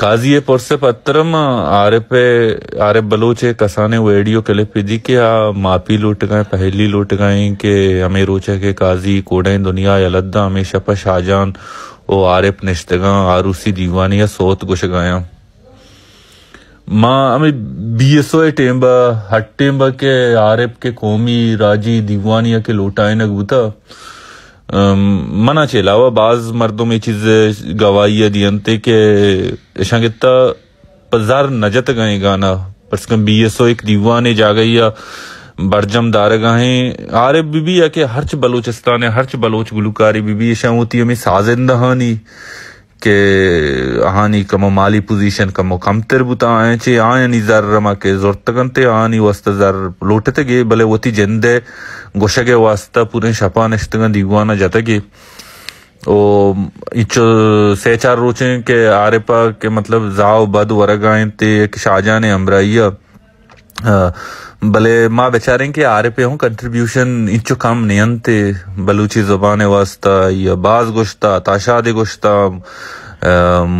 काजी काजीए Porsche पत्रम आरपे आरप बलोचे कसाने video कलेपिदी के आ मापी लूट गए पहली लूट गए के हमें रोचे के काजी कोडे दुनिया अलद्दा हमेशा पर शाहजान ओ आरप निश्तगा आरूसी दीवानिया सोत गुश गया माँ हमें बी एस ओ टेम्बा हट टेम्बा के आरप के कौमी राजी दीवानिया के लोटाए नगबूता मना चेला वा बाज़ मर्दों में चीज गवाही ते के ऐसा कितना पजार नजत गए गाना पर इसका बी एस ओ एक दीवा ने जा गई या बरजम दार गाहे आरे बीबी या के हर्च बलोचिस्तान है हर्च बलोच गुलकारी बीबी ऐसा होती है हमें साजिंदहानी कि कम माली पोजीशन कम कमतर बुता आए चे आनी जर रमा के जोरत कंते आनी वस्त जर लोटते गे भले वती जिंदे गोशगे वास्ता पूरे शपा नश्तगन दिगुआना जाता गे ओ इचो से चार रोचे के आरे पा के मतलब जाओ बद आए ते एक शाहजहां ने अमराइया भले मां बेचारें के आरे पे हूं कंट्रीब्यूशन इंचो कम नहीं ते बलूची जुबान वास्ता या बाज गुश्ता ताशाद गुश्ता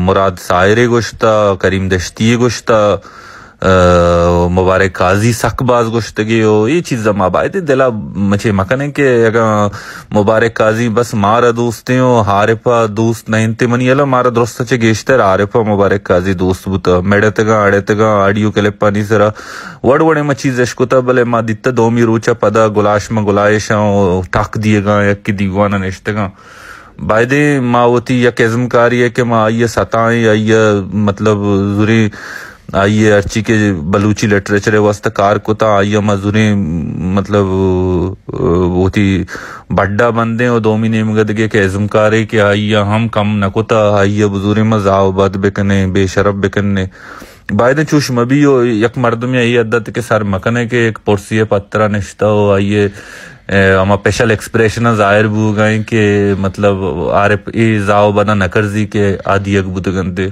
मुराद सायरे गुश्ता करीम दश्ती गुश्ता मुबारक काजी सकबाज गुश्तगी हो ये चीज चीज़ा माबायद दिला मचे मकने के अगर मुबारक काजी बस मारा दोस्त हो हारिफा दोस्त नहीं ते मनी अला मारा दोस्त चे गेश्तर हारिफा मुबारक काजी दोस्त बुत मेड़े आड़े अड़ेतगा आडियो के पानी सरा वड़ वड़े मची जशकुता भले माँ दो मी रोचा पदा गुलाश में गुलायश टाक दिएगा यक्की दीवाना निश्तगा बायदे माँ वती यक एजम कारी है कि माँ आइया सताएं आइया मतलब जुरी आइए अर्ची के बलूची लिटरेचर है वस्त कार वस्तकार तो कुता आइए मजूरी मतलब वो थी बड्डा बंदे और दो दोमी नेम गदगे के जुमकारे के आइया हम कम न को कुता तो आइए बजूरी मजाओ बद बिकने बेशरब बिकने बायदे चुश्म भी हो एक मर्द में यही अदत के सर मकने के एक पुरसी पत्रा निश्ता हो आइए हम स्पेशल एक्सप्रेशन जाहिर बू गए के मतलब आर ए जाओ बना नकरजी के आदि अकबुत गंदे